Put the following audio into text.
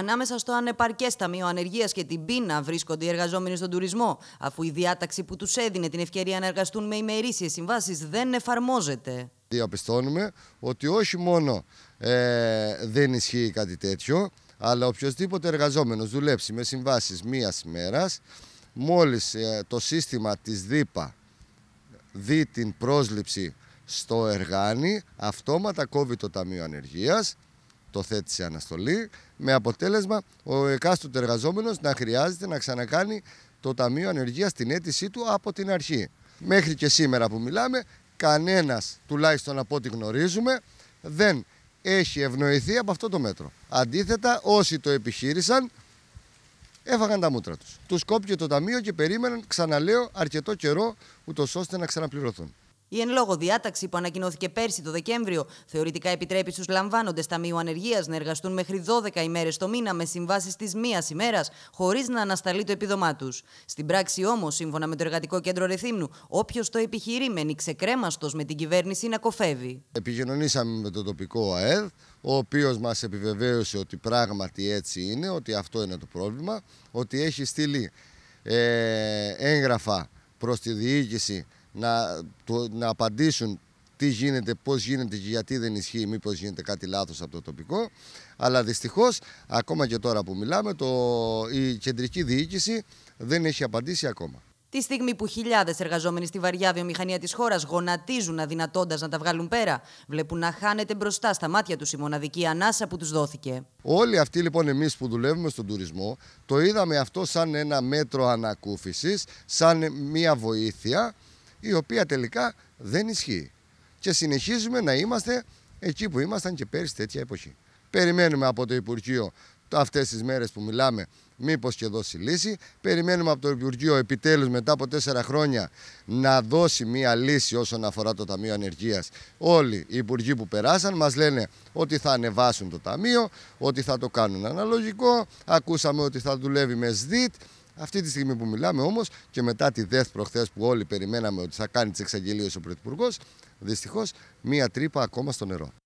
Ανάμεσα στο ανεπαρκές ταμείο ανεργίας και την πείνα βρίσκονται οι εργαζόμενοι στον τουρισμό, αφού η διάταξη που τους έδινε την ευκαιρία να εργαστούν με ημερήσιες συμβάσεις δεν εφαρμόζεται. Διαπιστώνουμε ότι όχι μόνο ε, δεν ισχύει κάτι τέτοιο, αλλά οποιοδήποτε εργαζόμενος δουλέψει με συμβάσεις μίας ημέρας, μόλις ε, το σύστημα της ΔΥΠΑ δει την πρόσληψη στο εργάνι, αυτόματα κόβει το Ταμείο Ανεργίας το θέτησε αναστολή με αποτέλεσμα ο εκάστοτε εργαζόμενος να χρειάζεται να ξανακάνει το Ταμείο Ανεργίας στην αίτησή του από την αρχή. Μέχρι και σήμερα που μιλάμε κανένας τουλάχιστον από ό,τι γνωρίζουμε δεν έχει ευνοηθεί από αυτό το μέτρο. Αντίθετα όσοι το επιχείρησαν έφαγαν τα μούτρα τους. Τους κόπηκε το ταμείο και περίμεναν ξαναλέω αρκετό καιρό ούτως ώστε να ξαναπληρωθούν. Η εν λόγω διάταξη που ανακοινώθηκε πέρσι το Δεκέμβριο θεωρητικά επιτρέπει στους λαμβάνοντες ταμείου ανεργίας να εργαστούν μέχρι 12 ημέρες το μήνα με συμβάσεις της μίας ημέρας, χωρίς να ανασταλεί το επίδομά τους. Στην πράξη όμως, σύμφωνα με το Εργατικό Κέντρο Ρεθύμνου, όποιος το επιχειρήμενη ξεκρέμαστος με την κυβέρνηση να κοφεύει. Επικοινωνήσαμε με το τοπικό ΑΕΔ, ο οποίος μας επιβεβαίωσε ότι πράγματι έτσι είναι, ότι αυτό είναι το πρόβλημα, ότι έχει στείλει ε, έγγραφα προς τη διοίκηση να, το, να απαντήσουν τι γίνεται, πώς γίνεται και γιατί δεν ισχύει, μήπως γίνεται κάτι λάθος από το τοπικό. Αλλά δυστυχώς, ακόμα και τώρα που μιλάμε, το, η κεντρική διοίκηση δεν έχει απαντήσει ακόμα. Τη στιγμή που χιλιάδες εργαζόμενοι στη βαριά βιομηχανία της χώρας γονατίζουν αδυνατώντας να τα βγάλουν πέρα, βλέπουν να χάνεται μπροστά στα μάτια τους η μοναδική ανάσα που τους δόθηκε. Όλοι αυτοί λοιπόν εμείς που δουλεύουμε στον τουρισμό, το είδαμε αυτό σαν ένα μέτρο ανακούφισης, σαν μια βοήθεια η οποία τελικά δεν ισχύει. Και συνεχίζουμε να είμαστε εκεί που ήμασταν και πέρυσι τέτοια εποχή. Περιμένουμε από το Υπουργείο αυτές τις μέρες που μιλάμε μήπως και δώσει λύση. Περιμένουμε από το Υπουργείο επιτέλους μετά από τέσσερα χρόνια να δώσει μία λύση όσον αφορά το Ταμείο Ανεργίας. Όλοι οι Υπουργοί που περάσαν μας λένε ότι θα ανεβάσουν το Ταμείο, ότι θα το κάνουν αναλογικό. Ακούσαμε ότι θα δουλεύει με ΣΔΙΤ, αυτή τη στιγμή που μιλάμε όμως και μετά τη ΔΕΘ προχθές που όλοι περιμέναμε ότι θα κάνει τις εξαγγελίες ο Πρωθυπουργός, δυστυχώς μία τρύπα ακόμα στο νερό.